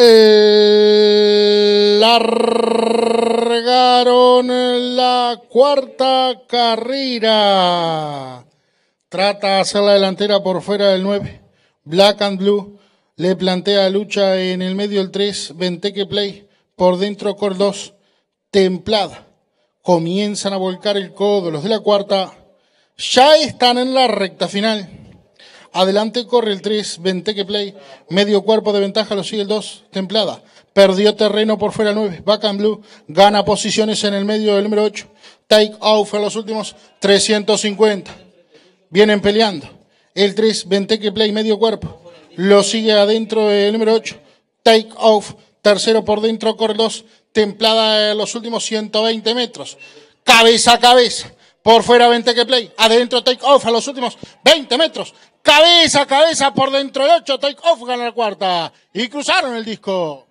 Eh, largaron la cuarta carrera. Trata de hacer la delantera por fuera del 9. Black and Blue le plantea lucha en el medio el 3. que Play por dentro con 2. Templada. Comienzan a volcar el codo los de la cuarta. Ya están en la recta final. Adelante corre el 3, Venteque Play. Medio cuerpo de ventaja lo sigue el 2, Templada. Perdió terreno por fuera 9, Back Blue. Gana posiciones en el medio del número 8. Take off a los últimos 350. Vienen peleando. El 3, Venteque Play, medio cuerpo. Lo sigue adentro del número 8. Take off. Tercero por dentro, corre el 2. Templada en los últimos 120 metros. Cabeza a cabeza por fuera 20 que play. Adentro take off a los últimos 20 metros. Cabeza, cabeza por dentro de 8. Take off gana la cuarta. Y cruzaron el disco.